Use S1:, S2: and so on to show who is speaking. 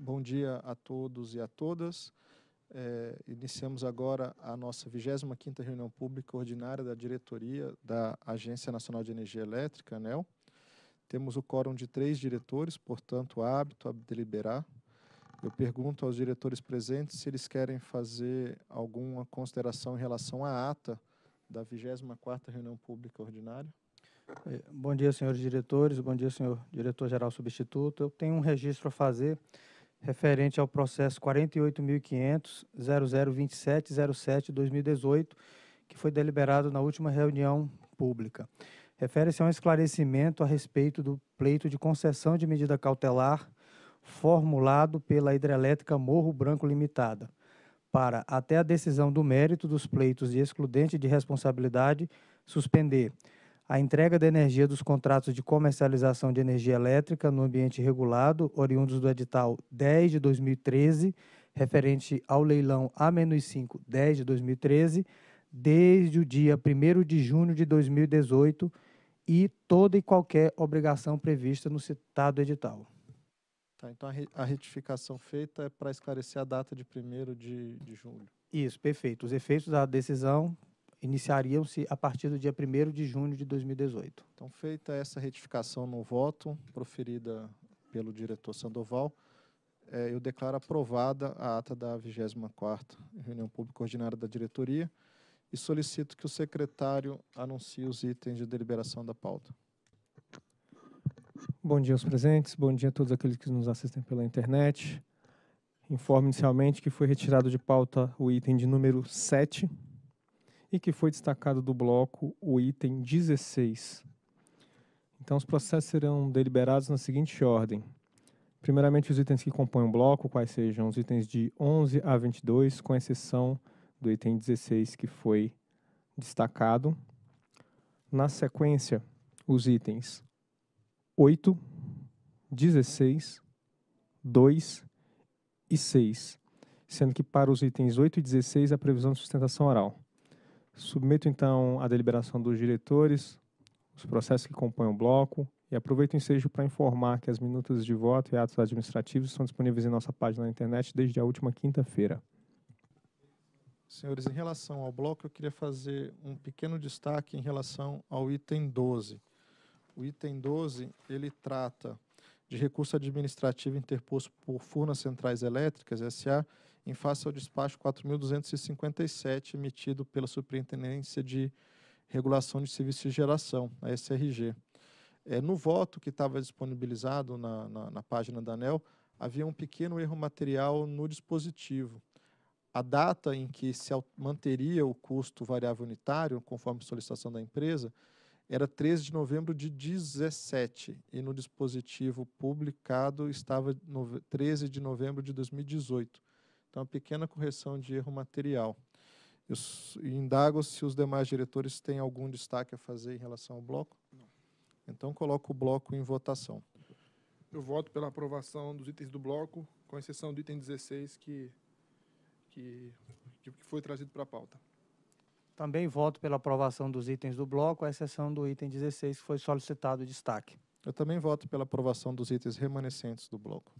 S1: Bom dia a todos e a todas. É, iniciamos agora a nossa 25ª reunião pública ordinária da diretoria da Agência Nacional de Energia Elétrica, ANEL. Temos o quórum de três diretores, portanto, hábito a deliberar. Eu pergunto aos diretores presentes se eles querem fazer alguma consideração em relação à ata da 24ª reunião pública ordinária.
S2: É, bom dia, senhores diretores. Bom dia, senhor diretor-geral substituto. Eu tenho um registro a fazer referente ao processo 48.500.002707-2018, que foi deliberado na última reunião pública. Refere-se a um esclarecimento a respeito do pleito de concessão de medida cautelar formulado pela Hidrelétrica Morro Branco Limitada para, até a decisão do mérito dos pleitos de excludente de responsabilidade, suspender a entrega da energia dos contratos de comercialização de energia elétrica no ambiente regulado, oriundos do edital 10 de 2013, referente ao leilão A-5, 10 de 2013, desde o dia 1 de junho de 2018 e toda e qualquer obrigação prevista no citado edital.
S1: Tá, então a, retificação feita é para esclarecer a data de 1 de, de julho. Isso,
S2: perfeito. Os efeitos da decisão iniciariam-se a partir do dia 1 de junho de 2018.
S1: Então, feita essa retificação no voto, proferida pelo diretor Sandoval, é, eu declaro aprovada a ata da 24ª reunião pública ordinária da diretoria e solicito que o secretário anuncie os itens de deliberação da pauta.
S3: Bom dia aos presentes, bom dia a todos aqueles que nos assistem pela internet. Informo inicialmente que foi retirado de pauta o item de número 7, e que foi destacado do bloco o item 16. Então, os processos serão deliberados na seguinte ordem. Primeiramente, os itens que compõem o bloco, quais sejam os itens de 11 a 22, com exceção do item 16 que foi destacado. Na sequência, os itens 8, 16, 2 e 6, sendo que para os itens 8 e 16 a previsão de sustentação oral. Submeto então à deliberação dos diretores os processos que compõem o bloco e aproveito o ensejo para informar que as minutas de voto e atos administrativos são disponíveis em nossa página na internet desde a última quinta-feira.
S1: Senhores, em relação ao bloco, eu queria fazer um pequeno destaque em relação ao item 12. O item 12, ele trata de recurso administrativo interposto por Furnas Centrais Elétricas, S.A., em face ao despacho 4.257 emitido pela Superintendência de Regulação de Serviços de Geração, a SRG. É, no voto que estava disponibilizado na, na, na página da ANEL, havia um pequeno erro material no dispositivo. A data em que se manteria o custo variável unitário, conforme solicitação da empresa, era 13 de novembro de 2017 e no dispositivo publicado estava 13 de novembro de 2018. Então, uma pequena correção de erro material. Eu indago se os demais diretores têm algum destaque a fazer em relação ao bloco. Não. Então, coloco o bloco em votação. Eu voto pela aprovação dos itens do bloco, com exceção do item 16, que, que, que foi trazido para a pauta.
S2: Também voto pela aprovação dos itens do bloco, à exceção do item
S1: 16, que foi solicitado destaque. Eu também voto pela aprovação dos itens remanescentes do bloco.